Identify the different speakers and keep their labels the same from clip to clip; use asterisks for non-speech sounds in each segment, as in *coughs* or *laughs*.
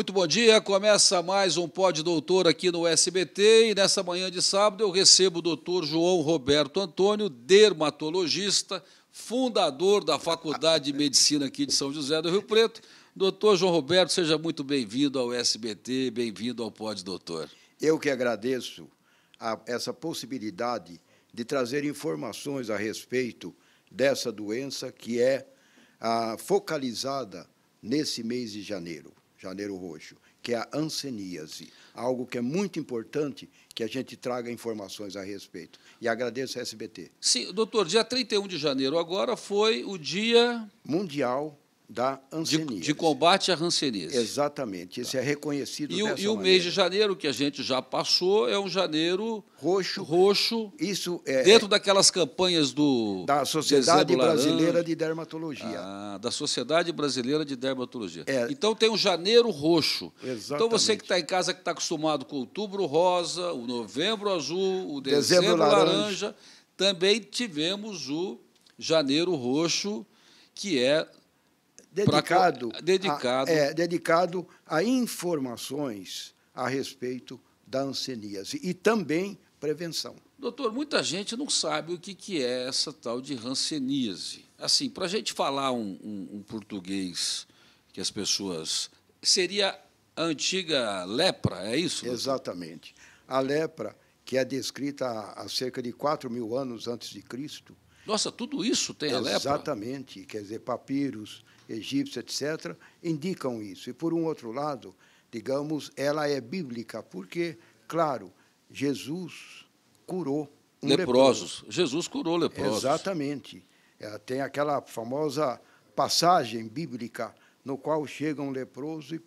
Speaker 1: Muito bom dia, começa mais um Pod Doutor aqui no SBT e nessa manhã de sábado eu recebo o doutor João Roberto Antônio, dermatologista, fundador da Faculdade de Medicina aqui de São José do Rio Preto. Doutor João Roberto, seja muito bem-vindo ao SBT, bem-vindo ao Pod Doutor. Eu que agradeço essa possibilidade de trazer
Speaker 2: informações a respeito dessa doença que é a, ah, focalizada nesse mês de janeiro janeiro roxo, que é a anseníase, algo que é muito importante que a gente traga informações a respeito. E agradeço a
Speaker 1: SBT. Sim, doutor, dia 31 de janeiro agora foi o Dia Mundial da hanseníase. De, de, combate à hanseníase. Exatamente, isso é tá. é reconhecido e, o, e o mês de janeiro que a gente já passou é um janeiro roxo. Roxo. Isso é dentro daquelas campanhas do da Sociedade Brasileira de Dermatologia. Ah, da Sociedade Brasileira de Dermatologia. É. Então tem um janeiro roxo. Então Exatamente. Então você que está em casa que está acostumado com o outubro rosa, o novembro azul, o dezembro, dezembro laranja, laranja, também tivemos o janeiro roxo que é
Speaker 2: dedicado,
Speaker 1: pra, dedicado. A, é,
Speaker 2: dedicado a informações a respeito da hanseníase e também prevenção.
Speaker 1: Doutor, muita gente não sabe o que, que é essa tal de hanseníase. Assim, para a gente falar um, um, um português que as pessoas. Seria a antiga lepra, é
Speaker 2: isso? Doutor? Exatamente. A lepra, que é descrita há cerca de 4 mil anos antes de Cristo,
Speaker 1: nossa, tudo isso tem Exatamente. a lepra?
Speaker 2: Exatamente, quer dizer, papiros egípcios, etc., indicam isso. E, por um outro lado, digamos, ela é bíblica, porque, claro, Jesus curou um leprosos. Leproso.
Speaker 1: Jesus curou leprosos.
Speaker 2: Exatamente. ela tem aquela famosa passagem bíblica no qual chega um leproso e,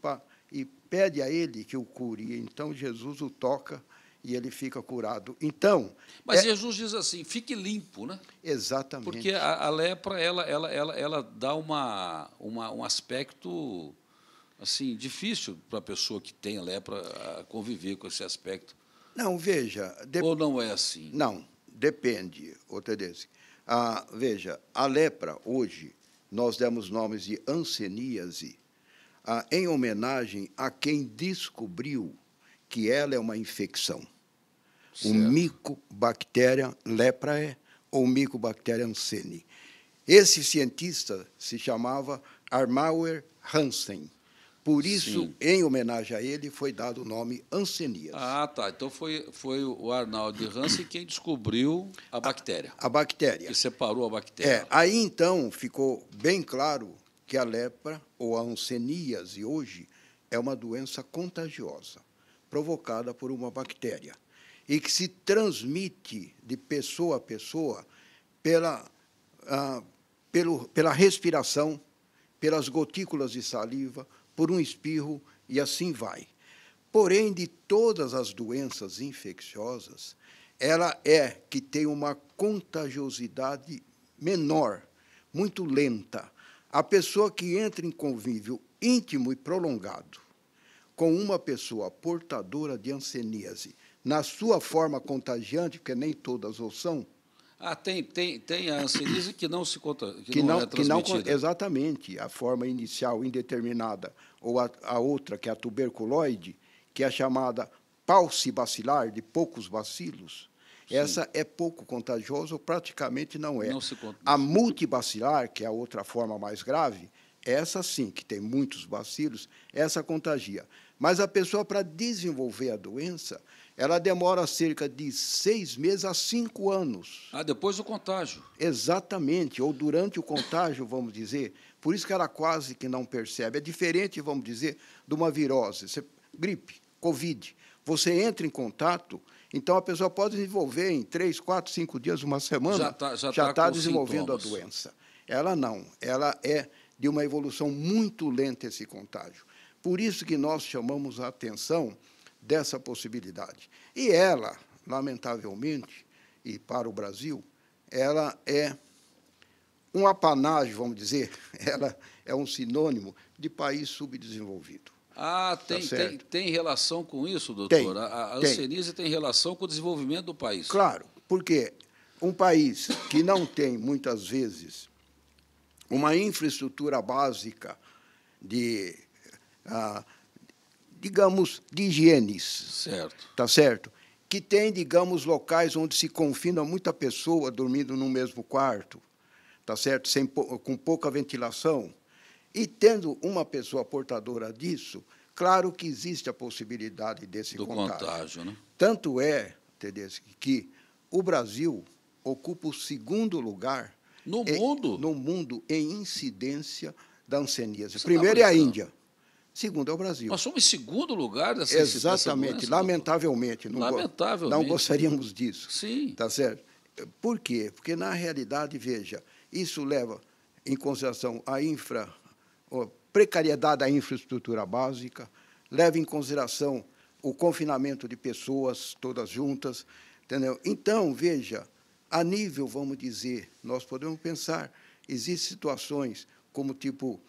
Speaker 2: e pede a ele que o cure. Então Jesus o toca e ele fica curado. Então.
Speaker 1: Mas é... Jesus diz assim: fique
Speaker 2: limpo, né? Exatamente. Porque a,
Speaker 1: a lepra ela, ela, ela, ela dá uma, uma, um aspecto assim difícil para a pessoa que tem lepra conviver com esse aspecto. Não, veja. Dep... Ou não é assim? Não, depende,
Speaker 2: ô Tedeschi. Ah, veja, a lepra hoje nós demos nomes de anseníase, ah, em homenagem a quem descobriu que ela é uma infecção. Certo. O micobactéria leprae ou micobactéria ancene. Esse cientista se chamava Armauer Hansen. Por isso, Sim. em homenagem a ele, foi dado o nome
Speaker 1: Ancenias. Ah, tá. Então foi, foi o Arnaldo Hansen quem descobriu a bactéria. A, a, bactéria. Que separou a bactéria. É,
Speaker 2: aí então ficou bem claro que a lepra ou a ancenias, e hoje, é uma doença contagiosa, provocada por uma bactéria e que se transmite de pessoa a pessoa pela, ah, pelo, pela respiração, pelas gotículas de saliva, por um espirro e assim vai. Porém, de todas as doenças infecciosas, ela é que tem uma contagiosidade menor, muito lenta. A pessoa que entra em convívio íntimo e prolongado com uma pessoa portadora de anseníase na sua forma contagiante, porque nem todas ou são.
Speaker 1: Ah, tem, tem, tem a hanseníase que não se conta, que, que não, não, é transmitida. Que não,
Speaker 2: exatamente, a forma inicial indeterminada, ou a, a outra, que é a tuberculoide, que é chamada paucibacilar, de poucos bacilos, Sim. essa é pouco contagiosa ou praticamente não é. Não se conta. A multibacilar, que é a outra forma mais grave, essa sim, que tem muitos bacilos, essa contagia. Mas a pessoa, para desenvolver a doença, ela demora cerca de seis meses a cinco anos. Ah, depois do contágio. Exatamente, ou durante o contágio, vamos dizer. Por isso que ela quase que não percebe. É diferente, vamos dizer, de uma virose, você, gripe, Covid. Você entra em contato, então a pessoa pode desenvolver em três, quatro, cinco dias, uma semana, já está já já tá tá desenvolvendo sintomas. a doença. Ela não, ela é de uma evolução muito lenta esse contágio. Por isso que nós chamamos a atenção dessa possibilidade. E ela, lamentavelmente, e para o Brasil, ela é um apanágio, vamos dizer, *laughs* ela é um sinônimo de país subdesenvolvido.
Speaker 1: Ah, tem, tá tem, tem, relação com isso, doutor? Tem, a a Ancenise tem. tem relação com o desenvolvimento do país. Claro,
Speaker 2: porque um país que não tem, muitas vezes, uma infraestrutura básica de ah, digamos, de higienes. Certo. Tá certo? Que tem, digamos, locais onde se confina muita pessoa dormindo no mesmo quarto, tá certo? Sem, com pouca ventilação. E tendo uma pessoa portadora disso, claro que existe a possibilidade desse Do contágio. contágio né? Tanto é, Tedesco, que o Brasil ocupa o segundo lugar no em, mundo no mundo em incidência da hanseníase. Tá Primeiro tá é a Índia.
Speaker 1: Segundo é o Brasil. Nós somos em segundo lugar dessa Exatamente,
Speaker 2: lamentavelmente. Não lamentavelmente. Não gostaríamos disso. Sim. Tá certo? Por quê? Porque, na realidade, veja, isso leva em consideração a infra, a precariedade da infraestrutura básica, leva em consideração o confinamento de pessoas todas juntas, entendeu? Então, veja, a nível, vamos dizer, nós podemos pensar, existem situações como tipo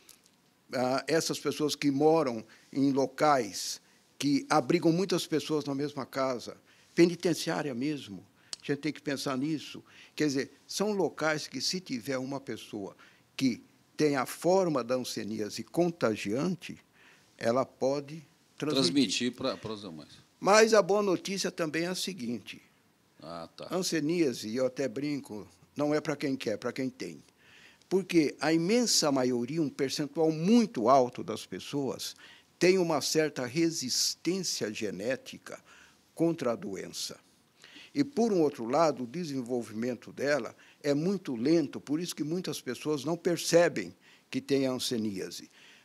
Speaker 2: ah, essas pessoas que moram em locais que abrigam muitas pessoas na mesma casa, penitenciária mesmo, a gente tem que pensar nisso. Quer dizer, são locais que, se tiver uma pessoa que tem a forma da anseníase contagiante, ela pode
Speaker 1: transmitir, transmitir para os demais.
Speaker 2: Mas a boa notícia também é a seguinte: ah, tá. anseníase, eu até brinco, não é para quem quer, é para quem tem. Porque a imensa maioria, um percentual muito alto das pessoas, tem uma certa resistência genética contra a doença. E, por um outro lado, o desenvolvimento dela é muito lento, por isso que muitas pessoas não percebem que tem a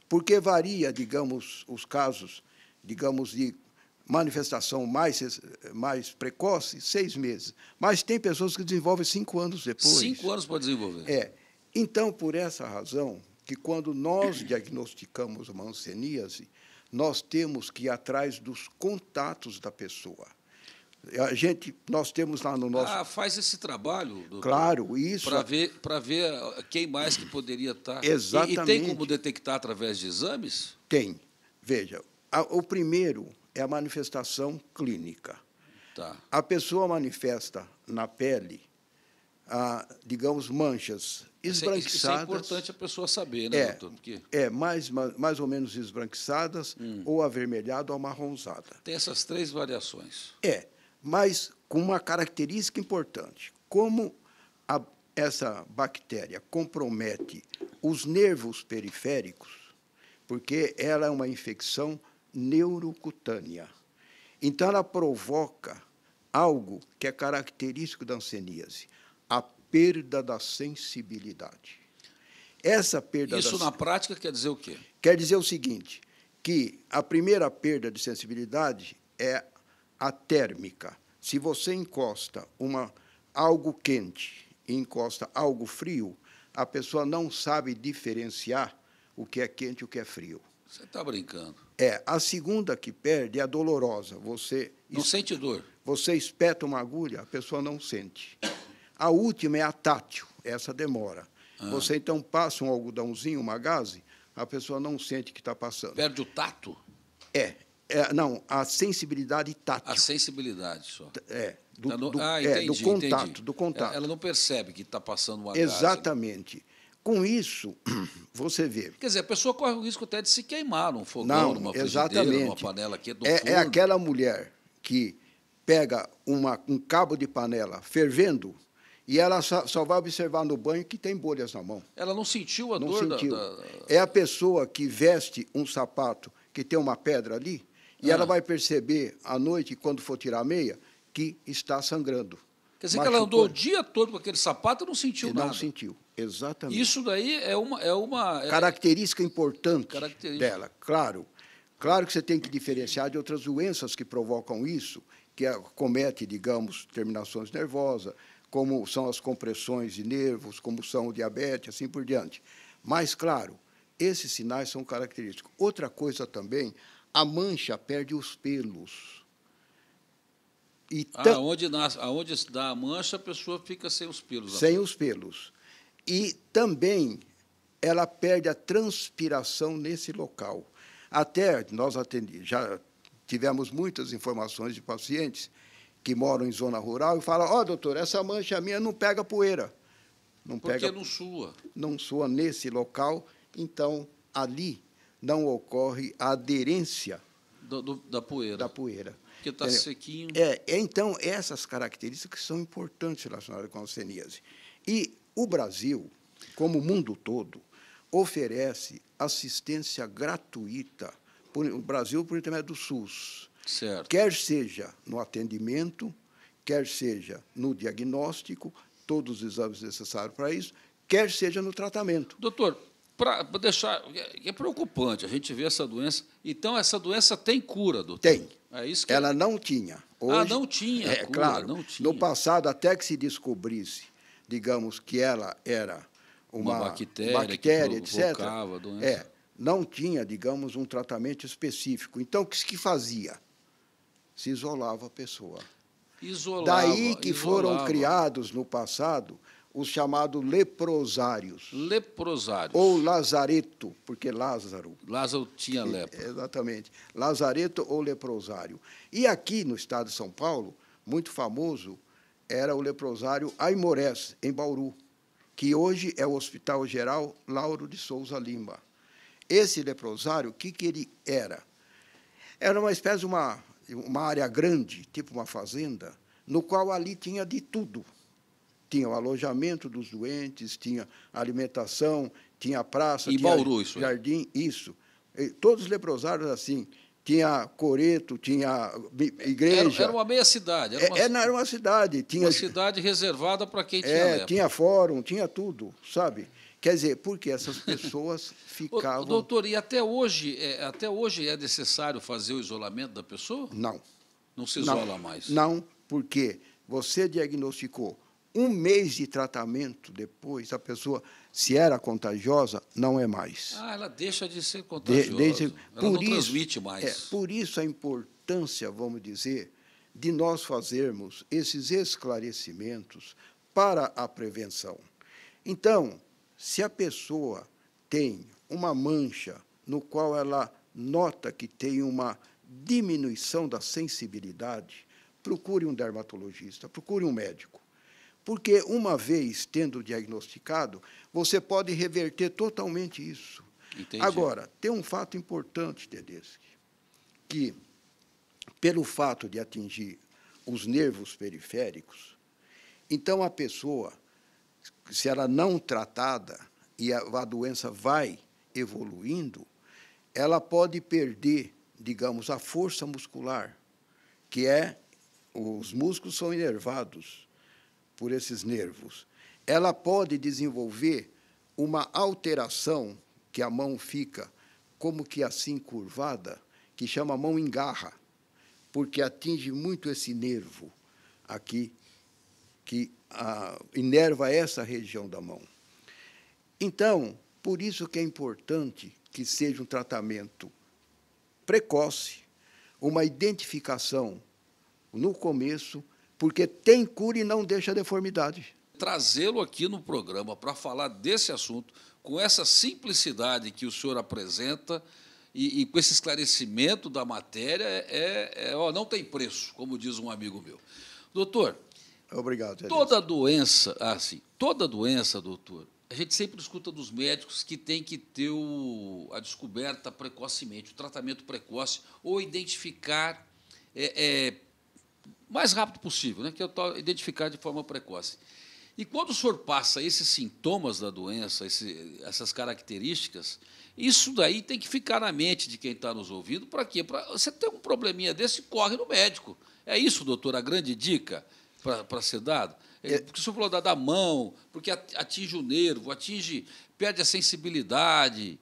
Speaker 2: Porque varia, digamos, os casos, digamos, de manifestação mais, mais precoce, seis meses. Mas tem pessoas que desenvolvem cinco anos depois. Cinco anos para desenvolver. É. Então, por essa razão, que quando nós diagnosticamos uma hanseníase, nós temos que ir atrás dos contatos da pessoa. A gente, nós temos lá no ah, nosso. Ah,
Speaker 1: faz esse trabalho, doutor, Claro,
Speaker 2: isso. Para é ver,
Speaker 1: para ver ah, quem mais que poderia estar. Tá. Exatamente. E, e tem como detectar através de exames?
Speaker 2: Tem. Veja, a, o primeiro é a manifestação clínica. Tá. A pessoa manifesta na pele, a, ah, digamos, manchas esbranquiçadas. Isso é, isso é importante
Speaker 1: a pessoa saber, né, é, doutor? Porque...
Speaker 2: É, mais, mais ou menos esbranquiçadas, hum. ou avermelhada ou amarronzada.
Speaker 1: Tem essas três variações.
Speaker 2: É, mas com uma característica importante. Como a, essa bactéria compromete os nervos periféricos, porque ela é uma infecção neurocutânea. Então, ela provoca algo que é característico da anseníase, perda da sensibilidade. Essa perda Isso da... na
Speaker 1: prática quer dizer o quê?
Speaker 2: Quer dizer o seguinte, que a primeira perda de sensibilidade é a térmica. Se você encosta uma algo quente e encosta algo frio, a pessoa não sabe diferenciar o que é quente e o que é frio.
Speaker 1: Você está brincando.
Speaker 2: É. A segunda que perde é a dolorosa. Você. Não es... sente dor. Você espeta uma agulha, a pessoa não sente. A última é a tátil, essa demora. Ah. Você então passa um algodãozinho, uma gaze, a pessoa não sente que está passando.
Speaker 1: Perde o tato?
Speaker 2: É, é, não, a sensibilidade
Speaker 1: tátil. A sensibilidade só. É. Do, tá no... do, ah, entendi, é, do contato, entendi. do contato. Ela não percebe que está passando uma né?
Speaker 2: Exatamente. Gás, né? Com isso, *clears throat* você vê.
Speaker 1: Quer dizer, a pessoa corre o risco até de se queimar num fogão, não, numa exatamente. numa panela aqui é do é, é
Speaker 2: aquela mulher que pega uma, um cabo de panela fervendo e ela só, só, vai observar no banho que tem bolhas na mão.
Speaker 1: Ela não sentiu a não dor sentiu. Da, da...
Speaker 2: É a pessoa que veste um sapato que tem uma pedra ali, e ah. ela vai perceber à noite, quando for tirar a meia, que está sangrando. Quer dizer Machucou. que ela andou o
Speaker 1: dia todo com aquele sapato e não sentiu e nada. Não sentiu, exatamente. Isso daí é uma. É uma é...
Speaker 2: Característica importante Característica. dela, claro. Claro que você tem que diferenciar de outras doenças que provocam isso, que comete, digamos, terminações nervosas, como são as compressões de nervos, como são o diabetes, assim por diante. Mas, claro, esses sinais são característicos. Outra coisa também, a mancha perde os pelos. E ah,
Speaker 1: onde, nasce, aonde dá a mancha, a pessoa fica sem os pelos.
Speaker 2: Sem né? os pelos. E também ela perde a transpiração nesse local. Até nós atendi, já tivemos muitas informações de pacientes que moram em zona rural e falam: Ó, oh, doutor, essa mancha minha não pega poeira. Não Porque pega, não sua. Não sua nesse local, então ali não ocorre a aderência
Speaker 1: do, do, da poeira. Da poeira. Porque está sequinho. É,
Speaker 2: é, então, essas características são importantes relacionadas com a alceníase. E o Brasil, como o mundo todo, oferece assistência gratuita. Por, o Brasil, por intermédio do SUS Certo. Quer seja no atendimento, quer seja no diagnóstico, todos os exames necessários para isso, quer seja no tratamento.
Speaker 1: Doutor, para deixar. É, é preocupante a gente ver essa doença. Então, essa doença tem cura, doutor? Tem. É isso que... É ela
Speaker 2: não tinha.
Speaker 1: Ah, Hoje, ah, não tinha. É cura, claro. Não
Speaker 2: tinha. No passado, até que se descobrisse, digamos, que ela era uma, uma bactéria, bactéria etc. É, não tinha, digamos, um tratamento específico. Então, o que se fazia? se isolava a pessoa.
Speaker 1: Isolava, Daí que isolava. foram
Speaker 2: criados no passado os chamados leprosários. Leprosários. Ou lazareto, porque Lázaro.
Speaker 1: Lázaro tinha lepra.
Speaker 2: Exatamente. Lazareto ou leprosário. E aqui no estado de São Paulo, muito famoso, era o leprosário Aimorés, em Bauru, que hoje é o Hospital Geral Lauro de Souza Lima. Esse leprosário, o que, que ele era? Era uma espécie de uma uma área grande, tipo uma fazenda, no qual ali tinha de tudo. Tinha o alojamento dos doentes, tinha alimentação, tinha praça, e tinha Bauru, isso, né? jardim, é? isso. E todos os leprosários assim, tinha coreto, tinha igreja. Era, era uma
Speaker 1: meia cidade. Era é, uma,
Speaker 2: era, é, era uma cidade. Tinha, uma
Speaker 1: cidade reservada para quem tinha é, lepra.
Speaker 2: Tinha fórum, tinha tudo, sabe? Quer dizer, porque essas pessoas *laughs* ficavam.
Speaker 1: Doutor, e até hoje, é, até hoje é necessário fazer o isolamento da pessoa? Não. Não se isola não. mais?
Speaker 2: Não, porque você diagnosticou um mês de tratamento depois, a pessoa, se era contagiosa, não é mais.
Speaker 1: Ah, ela deixa de ser contagiosa. De, ela por não isso, transmite mais. É,
Speaker 2: por isso a importância, vamos dizer, de nós fazermos esses esclarecimentos para a prevenção. Então, se a pessoa tem uma mancha no qual ela nota que tem uma diminuição da sensibilidade, procure um dermatologista, procure um médico. Porque, uma vez tendo diagnosticado, você pode reverter totalmente isso. Entendi. Agora, tem um fato importante, Tedeschi, que, pelo fato de atingir os nervos periféricos, então a pessoa se ela não tratada e a, a doença vai evoluindo, ela pode perder, digamos, a força muscular, que é os músculos são inervados por esses nervos. Ela pode desenvolver uma alteração que a mão fica como que assim curvada, que chama mão engarra, porque atinge muito esse nervo aqui que inerva essa região da mão. Então, por isso que é importante que seja um tratamento precoce, uma identificação no começo, porque tem cura e não deixa deformidade.
Speaker 1: Trazê-lo aqui no programa para falar desse assunto, com essa simplicidade que o senhor apresenta e, e com esse esclarecimento da matéria, é, é, é ó, não tem preço, como diz um amigo meu. Doutor, Obrigado. Edson. Toda doença, assim, toda doença, doutor, a gente sempre escuta dos médicos que tem que ter o, a descoberta precocemente, o tratamento precoce, ou identificar é, é, mais rápido possível, né? que eu é o identificar de forma precoce. E quando o senhor passa esses sintomas da doença, esse, essas características, isso daí tem que ficar na mente de quem está nos ouvindo. Para quê? Para você ter um probleminha desse, corre no médico. É isso, doutor, a grande dica para ser dado? É. Porque o senhor falou da, da mão, porque atinge o nervo, atinge, perde a sensibilidade.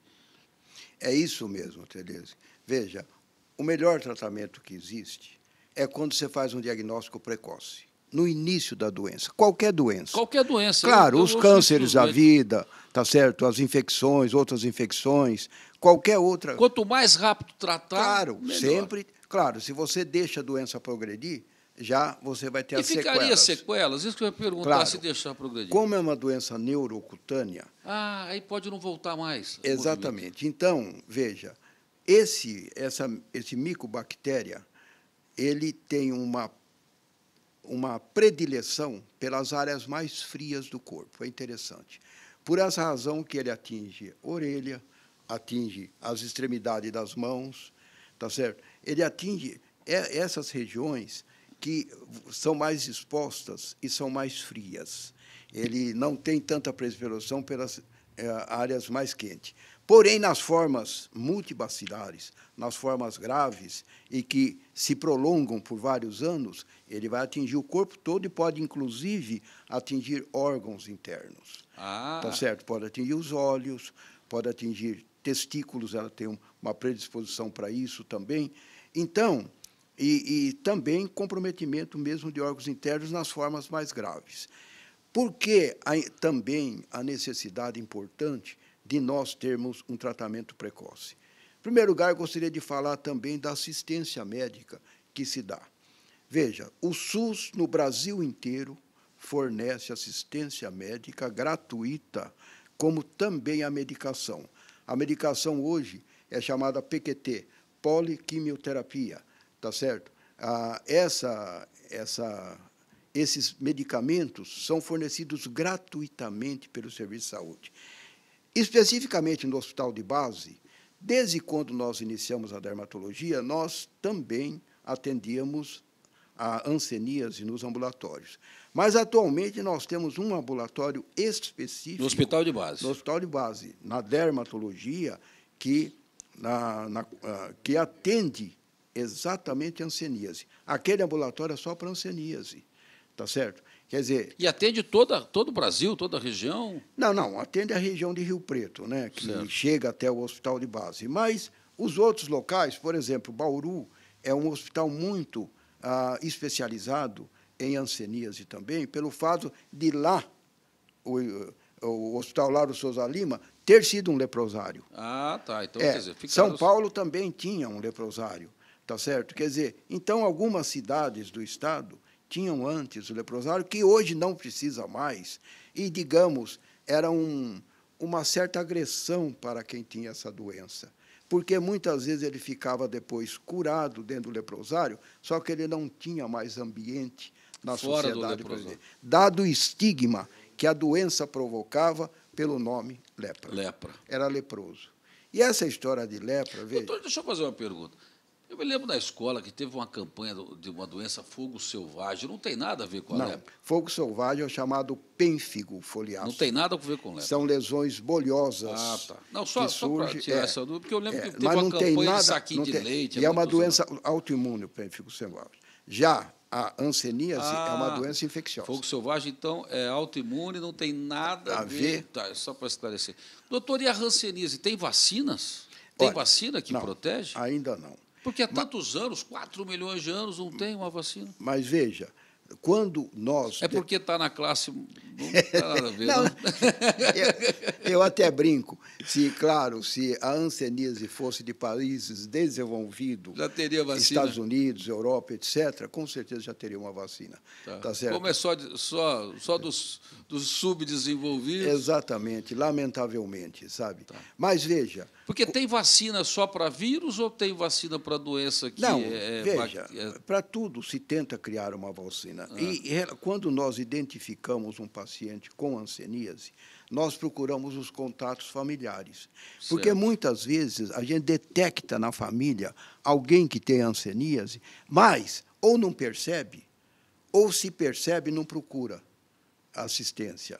Speaker 2: É isso mesmo, Tereza. Veja, o melhor tratamento que existe é quando você faz um diagnóstico precoce, no início da doença, qualquer doença.
Speaker 1: Qualquer doença. Claro, eu, eu os cânceres da
Speaker 2: vida, tá certo? As infecções, outras infecções, qualquer outra. Quanto mais rápido tratar, claro, melhor. sempre. Claro, se você deixa a doença progredir, já você vai ter e as sequelas. E ficaria
Speaker 1: sequelas? Isso que eu ia perguntar, claro. se deixar progredir.
Speaker 2: Como é uma doença neurocutânea...
Speaker 1: Ah, aí pode não voltar mais. Exatamente.
Speaker 2: Então, veja, esse, essa, esse micobactéria, ele tem uma, uma predileção pelas áreas mais frias do corpo. É interessante. Por essa razão que ele atinge a orelha, atinge as extremidades das mãos, tá certo? Ele atinge essas regiões que são mais expostas e são mais frias. Ele não tem tanta presbioperação pelas é, áreas mais quentes. Porém, nas formas multibacilares, nas formas graves e que se prolongam por vários anos, ele vai atingir o corpo todo e pode, inclusive, atingir órgãos internos.
Speaker 1: Ah. Tá certo?
Speaker 2: Pode atingir os olhos, pode atingir testículos, ela tem uma predisposição para isso também. Então, e, e também comprometimento mesmo de órgãos internos nas formas mais graves. Por que a, também a necessidade importante de nós termos um tratamento precoce? Em primeiro lugar, gostaria de falar também da assistência médica que se dá. Veja, o SUS no Brasil inteiro fornece assistência médica gratuita, como também a medicação. A medicação hoje é chamada PQT, poliquimioterapia, tá certo? Ah, essa, essa, esses medicamentos são fornecidos gratuitamente pelo Serviço de Saúde. Especificamente no hospital de base, desde quando nós iniciamos a dermatologia, nós também atendíamos a ansenias nos ambulatórios. Mas atualmente nós temos um ambulatório específico. No hospital de base. No hospital de base, na dermatologia, que, na, na, ah, que atende exatamente hanseníase. Aquele ambulatório é só para hanseníase, tá certo? Quer dizer.
Speaker 1: E atende toda, todo o Brasil, toda a região?
Speaker 2: Não, não, atende a região de Rio Preto, né? Que certo. chega até o hospital de base. Mas os outros locais, por exemplo, Bauru é um hospital muito ah, especializado em hanseníase também, pelo fato de lá, o, o Hospital Lauro Souza Lima, ter sido um leprosário.
Speaker 1: Ah, tá. Então, é, quer dizer, ficaram... São
Speaker 2: Paulo também tinha um leprosário. Tá certo? Quer dizer, então algumas cidades do estado tinham antes o leprosário que hoje não precisa mais e digamos era um, uma certa agressão para quem tinha essa doença, porque muitas vezes ele ficava depois curado dentro do leprosário, só que ele não tinha mais ambiente na Fora sociedade brasileira, dado o estigma que a doença provocava pelo nome lepra. Lepra. Era leproso. E essa história de lepra, veja. Doutor,
Speaker 1: deixa eu fazer uma pergunta. Eu me lembro da escola que teve uma campanha de uma doença fogo selvagem. Não tem nada a ver com a Não, lepra.
Speaker 2: Fogo selvagem é o chamado pênfigo
Speaker 1: foliáceo. Não tem nada a ver com lepra. São
Speaker 2: lesões bolhosas. Ah, tá. Não, só, só para tirar é, essa
Speaker 1: dúvida, porque eu lembro é, que teve mas uma campanha nada, de saquinho de tem, leite. E é uma doença
Speaker 2: assim. autoimune, o pênfigo selvagem. Já a anseníase ah, é uma ah, doença infecciosa. Fogo
Speaker 1: selvagem, então, é autoimune, não tem nada a, a ver. ver. Tá, só para esclarecer. Doutor, e a ranceníase, tem vacinas? Tem Olha, vacina que não, protege? Ainda não. Porque há tantos mas, anos, 4 milhões de anos, não tem uma vacina. Mas veja, quando nós. É porque está na classe. Não *laughs* tá nada a ver, não, não. Né?
Speaker 2: Eu, é, eu, até brinco. Se, claro, se a anseníase fosse de países desenvolvidos, já teria vacina. Estados Unidos, Europa, etc., com certeza já teria uma vacina. Tá. tá certo? Como
Speaker 1: é só, só, só dos, dos
Speaker 2: subdesenvolvidos. Exatamente, lamentavelmente, sabe? Tá. Mas veja,
Speaker 1: porque tem vacina só para vírus ou tem vacina para doença que Não, é, é veja, é... para
Speaker 2: tudo se tenta criar uma vacina. Ah. E, quando nós identificamos um paciente com anseníase, nós procuramos os contatos familiares. Certo. Porque muitas vezes a gente detecta na família alguém que tem anseníase, mas ou não percebe, ou se percebe e não procura assistência.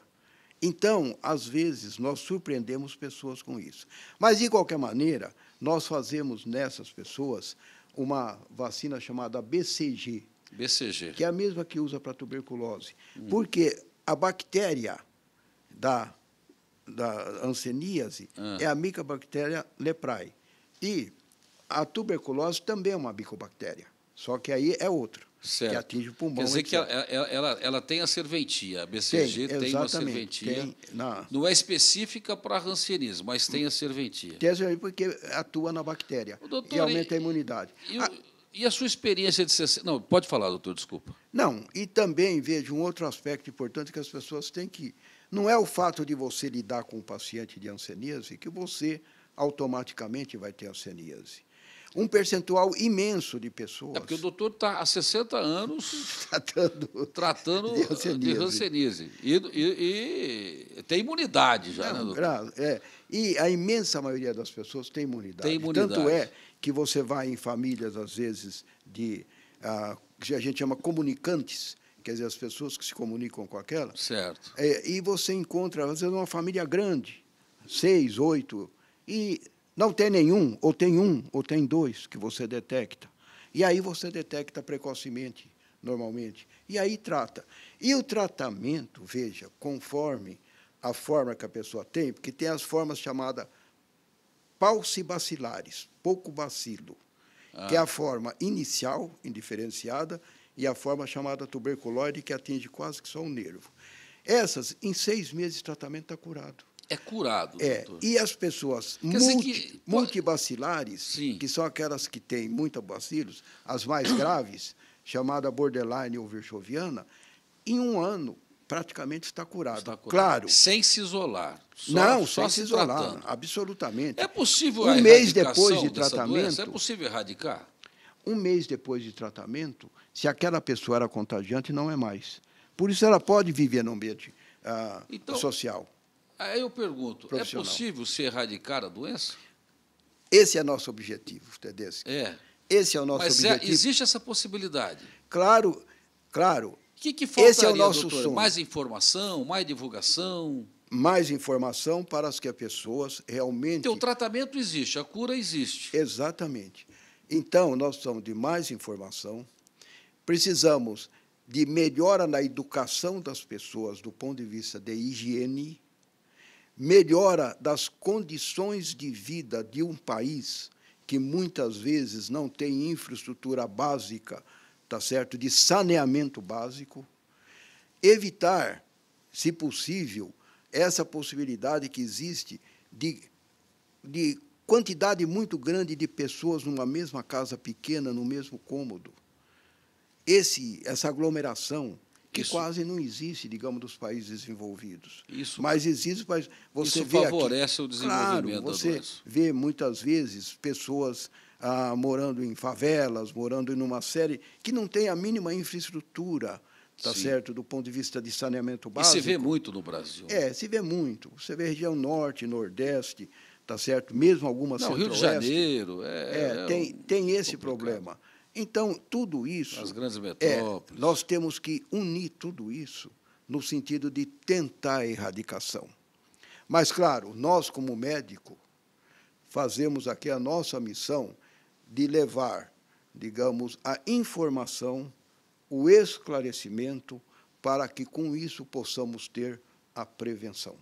Speaker 2: Então, às vezes, nós surpreendemos pessoas com isso. Mas, de qualquer maneira, nós fazemos nessas pessoas uma vacina chamada BCG.
Speaker 1: BCG. Que
Speaker 2: é a mesma que usa para tuberculose. Hum. Porque a bactéria da, da anseníase ah. é a micobactéria leprae. E a tuberculose também é uma micobactéria, só que aí é outro.
Speaker 1: Certo. que atinge
Speaker 2: o pulmão. Quer dizer que ela,
Speaker 1: ela, ela, tem a serventia, a BCG tem, tem uma serventia. Tem, não. não. é específica para rancenismo, mas tem a serventia. Tem a
Speaker 2: serventia porque atua na bactéria doutor, e aumenta e, a imunidade.
Speaker 1: E, a, ah. e a sua experiência de ser... Não, pode falar, doutor, desculpa.
Speaker 2: Não, e também vejo um outro aspecto importante que as pessoas têm que... Não é o fato de você lidar com um paciente de anseníase que você automaticamente vai ter anseníase um percentual imenso de pessoas.
Speaker 1: É porque o doutor está há 60 anos *laughs* tratando, tratando de hanseníase. Eh, de hanseníase. E, e, e, tem imunidade já, Não, né,
Speaker 2: doutor? É. E a imensa maioria das pessoas tem imunidade. tem imunidade. Tanto é que você vai em famílias, às vezes, de ah, que a gente chama comunicantes, quer dizer, as pessoas que se comunicam com aquela. Certo. É, e você encontra, às vezes, uma família grande, seis, oito, e não tem nenhum, ou tem um, ou tem dois que você detecta. E aí você detecta precocemente, normalmente. E aí trata. E o tratamento, veja, conforme a forma que a pessoa tem, porque tem as formas chamadas paucibacilares, pouco bacilo, ah. que é a ah. forma inicial, indiferenciada, e a forma chamada tuberculose que atinge quase que só o nervo. Essas, em seis meses de tratamento, está curado.
Speaker 1: É curado. É. Doutor.
Speaker 2: E as pessoas multi, que... multibacilares, Sim. que são aquelas que têm muitos bacilos, as mais *coughs* graves, chamada borderline ou virchoviana, em um ano praticamente está curado. Está curado. Claro.
Speaker 1: Sem se isolar. Só, não, só se, se isolar, tratando.
Speaker 2: absolutamente. É
Speaker 1: possível um mês depois de tratamento. Doença? É possível erradicar?
Speaker 2: Um mês depois de tratamento, se aquela pessoa era contagiante, não é mais. Por isso ela pode viver no ambiente ah, então, social.
Speaker 1: Aí eu pergunto, é possível se erradicar a doença? Esse é nosso objetivo, Tedesco. É.
Speaker 2: Esse é o nosso Mas é, objetivo. Mas é, existe
Speaker 1: essa possibilidade? Claro, claro. O que, que faltaria, Esse é o nosso sonho. Mais informação, mais
Speaker 2: divulgação? Mais informação para as que as pessoas realmente... Então,
Speaker 1: o tratamento existe, a
Speaker 2: cura existe. Exatamente. Então, nós precisamos de mais informação, precisamos de melhora na educação das pessoas do ponto de vista de higiene, melhora das condições de vida de um país que muitas vezes não tem infraestrutura básica, tá certo, de saneamento básico, evitar, se possível, essa possibilidade que existe de, de quantidade muito grande de pessoas numa mesma casa pequena, no mesmo cômodo. Esse, essa aglomeração, que isso. quase não existe, digamos, dos países desenvolvidos. Isso. Mas existe, mas você isso vê favorece aqui, o desenvolvimento. Claro, você vê muitas vezes pessoas ah, morando em favelas, morando em uma série que não tem a mínima infraestrutura, tá Sim. certo, do ponto de vista de saneamento básico. E se vê muito no Brasil. É, se vê muito. Você vê região norte, nordeste, tá certo, mesmo algumas não, Rio de Janeiro,
Speaker 1: é, é tem tem
Speaker 2: é esse complicado. problema. Então, tudo isso. As grandes é, metrópoles. É, nós temos que unir tudo isso no sentido de tentar a erradicação. Mas, claro, nós, como médico, fazemos aqui a nossa missão de levar, digamos, a informação, o esclarecimento, para que com isso possamos ter a prevenção.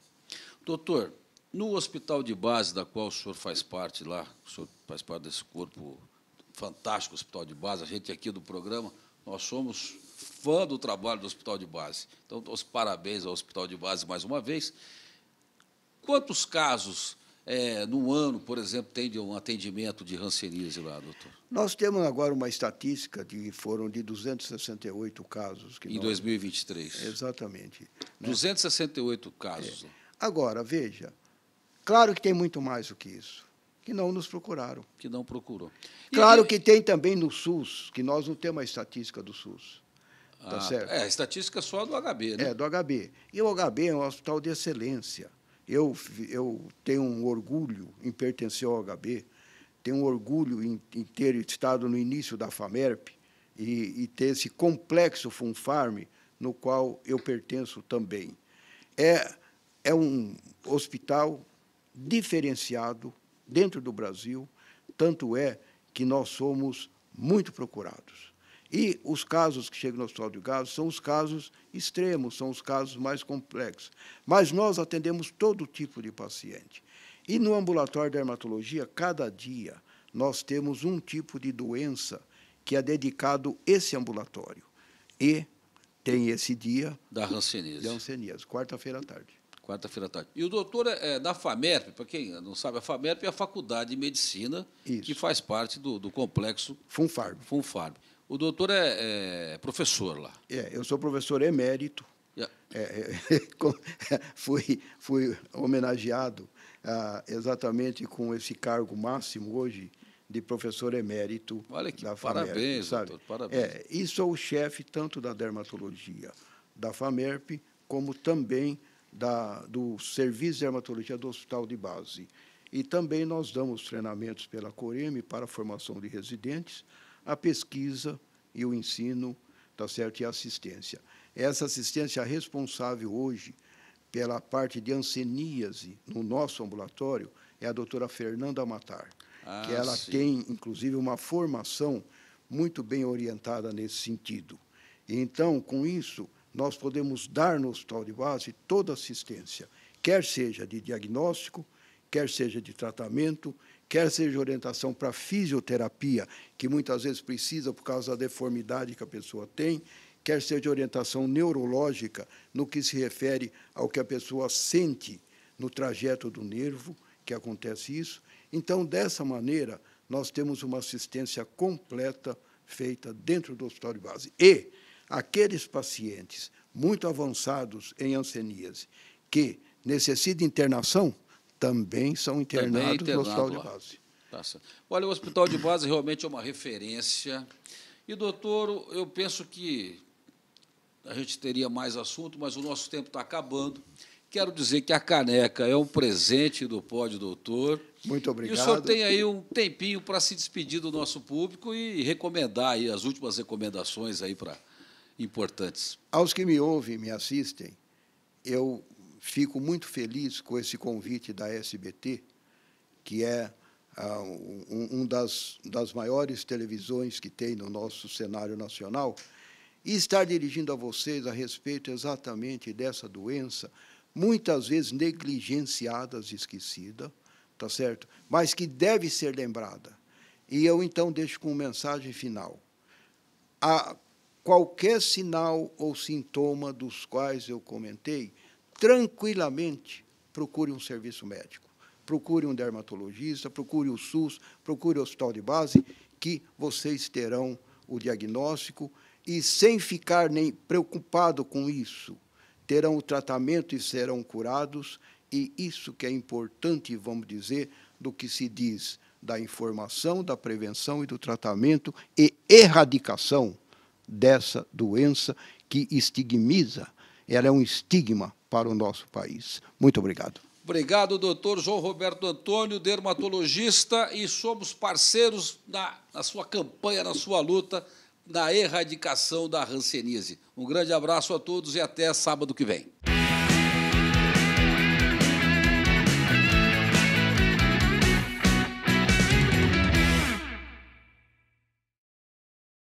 Speaker 1: Doutor, no hospital de base da qual o senhor faz parte lá, o senhor faz parte desse corpo fantástico hospital de base. A gente aqui do programa, nós somos fã do trabalho do hospital de base. Então, os parabéns ao hospital de base mais uma vez. Quantos casos é, no ano, por exemplo, tem de um atendimento de rancenise lá, doutor?
Speaker 2: Nós temos agora uma estatística de foram de 268 casos. Que em nós...
Speaker 1: 2023.
Speaker 2: Exatamente. Né?
Speaker 1: 268
Speaker 2: casos. É. Agora, veja, claro que tem muito mais do que isso que não nos procuraram. Que não procurou. Claro que tem também no SUS, que nós não temos a estatística do SUS.
Speaker 1: Tá ah, tá certo? É, a estatística é só do HB, né? É, do HB.
Speaker 2: E o HB é um hospital de excelência. Eu, eu tenho um orgulho em pertencer ao HB, tenho um orgulho em, em ter estado no início da FAMERP e, e ter esse complexo Funfarm, no qual eu pertenço também. É, é um hospital diferenciado, dentro do Brasil, tanto é que nós somos muito procurados. E os casos que chegam no hospital de gás são os casos extremos, são os casos mais complexos. Mas nós atendemos todo tipo de paciente. E no ambulatório de dermatologia, cada dia, nós temos um tipo de doença que é dedicado esse ambulatório. E tem esse dia...
Speaker 1: Da ranceníase. Da
Speaker 2: ranceníase, quarta-feira à tarde.
Speaker 1: Quarta-feira à tarde. E o doutor é, é da FAMERP, para quem não sabe, a FAMERP é a Faculdade de Medicina, Isso. que faz parte do, do complexo FUNFARB. FUNFARB. O doutor é, é, professor lá.
Speaker 2: É, eu sou professor emérito. Yeah. É, é, *laughs* *laughs* fui, fui homenageado ah, exatamente com esse cargo máximo hoje de professor emérito Olha que da FAMERP. Parabéns, sabe?
Speaker 1: doutor, parabéns. É,
Speaker 2: e sou é o chefe tanto da dermatologia da FAMERP, como também da, do Serviço de Dermatologia do Hospital de Base. E também nós damos treinamentos pela Coreme para a formação de residentes, a pesquisa e o ensino, tá certo? e a assistência. Essa assistência é responsável hoje pela parte de anseníase no nosso ambulatório é a doutora Fernanda Matar,
Speaker 1: ah, que ela sim. tem,
Speaker 2: inclusive, uma formação muito bem orientada nesse sentido. Então, com isso, nós podemos dar no hospital de base toda assistência, quer seja de diagnóstico, quer seja de tratamento, quer seja orientação para fisioterapia, que muitas vezes precisa por causa da deformidade que a pessoa tem, quer seja orientação neurológica, no que se refere ao que a pessoa sente no trajeto do nervo, que acontece isso. Então, dessa maneira, nós temos uma assistência completa feita dentro do hospital de base. E aqueles pacientes muito avançados em anseníase que necessitam internação também são internados também internado no hospital
Speaker 1: de base. Tá Olha, o hospital de base realmente é uma referência. E, doutor, eu penso que a gente teria mais assunto, mas o nosso tempo está acabando. Quero dizer que a caneca é um presente do Pódio Doutor. Muito obrigado. E o senhor tem aí um tempinho para se despedir do nosso público e recomendar aí as últimas recomendações aí para importantes.
Speaker 2: Aos que me ouvem, me assistem, eu fico muito feliz com esse convite da SBT, que é ah, um, um das, das maiores televisões que tem no nosso cenário nacional, e estar dirigindo a vocês a respeito exatamente dessa doença, muitas vezes negligenciada, esquecida, tá certo? Mas que deve ser lembrada. E eu então deixo com mensagem final. A qualquer sinal ou sintoma dos quais eu comentei, tranquilamente procure um serviço médico, procure um dermatologista, procure o SUS, procure o hospital de base, que vocês terão o diagnóstico e sem ficar nem preocupado com isso, terão o tratamento e serão curados, e isso que é importante, vamos dizer, do que se diz da informação, da prevenção e do tratamento e erradicação dessa doença que estigmiza. Ela é um estigma para o nosso país. Muito obrigado.
Speaker 1: Obrigado, doutor João Roberto Antônio, dermatologista, e somos parceiros na, na sua campanha, na sua luta na erradicação da rancenise. Um grande abraço a todos e até sábado que vem.